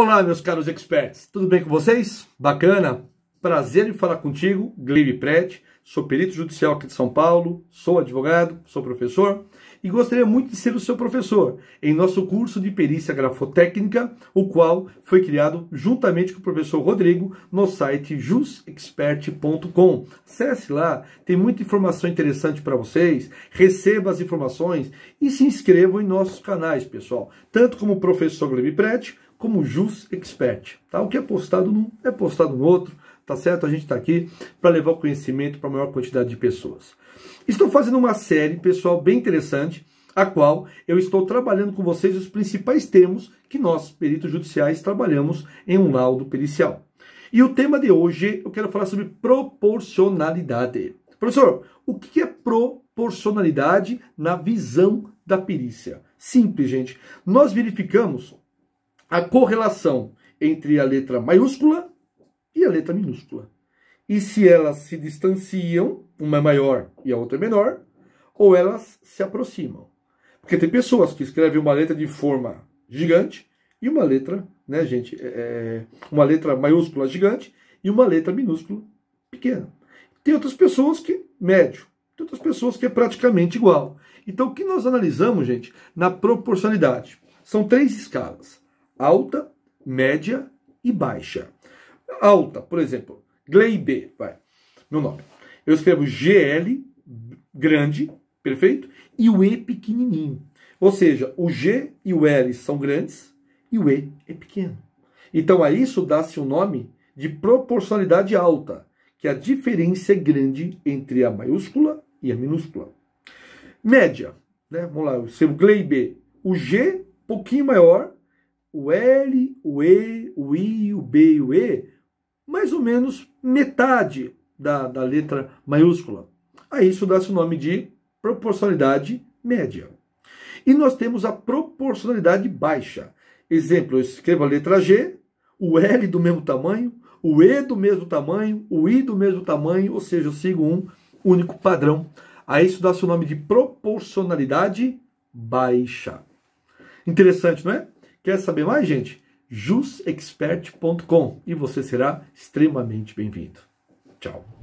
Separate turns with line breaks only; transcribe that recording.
Olá, meus caros experts, tudo bem com vocês? Bacana? Prazer em falar contigo, Glebe Prete. Sou perito judicial aqui de São Paulo, sou advogado, sou professor e gostaria muito de ser o seu professor em nosso curso de perícia grafotécnica, o qual foi criado juntamente com o professor Rodrigo no site jusexpert.com. Acesse lá, tem muita informação interessante para vocês, receba as informações e se inscreva em nossos canais, pessoal, tanto como professor Glebe Prete, como Jus Expert, tá? O que é postado num é postado no outro tá certo? A gente está aqui para levar o conhecimento para a maior quantidade de pessoas. Estou fazendo uma série, pessoal, bem interessante, a qual eu estou trabalhando com vocês os principais termos que nós, peritos judiciais, trabalhamos em um laudo pericial. E o tema de hoje eu quero falar sobre proporcionalidade. Professor, o que é proporcionalidade na visão da perícia? Simples, gente. Nós verificamos a correlação entre a letra maiúscula e a letra minúscula. E se elas se distanciam, uma é maior e a outra é menor, ou elas se aproximam. Porque tem pessoas que escrevem uma letra de forma gigante e uma letra, né, gente? É, é uma letra maiúscula gigante e uma letra minúscula pequena. Tem outras pessoas que médio, tem outras pessoas que é praticamente igual. Então, o que nós analisamos, gente, na proporcionalidade? São três escalas: alta, média e baixa alta, por exemplo, Gleib, vai, meu nome. Eu escrevo GL grande, perfeito? E o E pequenininho. Ou seja, o G e o L são grandes e o E é pequeno. Então a isso dá-se o um nome de proporcionalidade alta, que a diferença é grande entre a maiúscula e a minúscula. Média, né? Vamos lá, eu escrevo Gleib, o G pouquinho maior, o L, o E, o I, o B e o E mais ou menos metade da, da letra maiúscula. A isso dá-se o nome de proporcionalidade média. E nós temos a proporcionalidade baixa. Exemplo, eu escrevo a letra G, o L do mesmo tamanho, o E do mesmo tamanho, o I do mesmo tamanho, ou seja, eu sigo um único padrão. A isso dá-se o nome de proporcionalidade baixa. Interessante, não é? Quer saber mais, gente? jusexpert.com e você será extremamente bem-vindo. Tchau.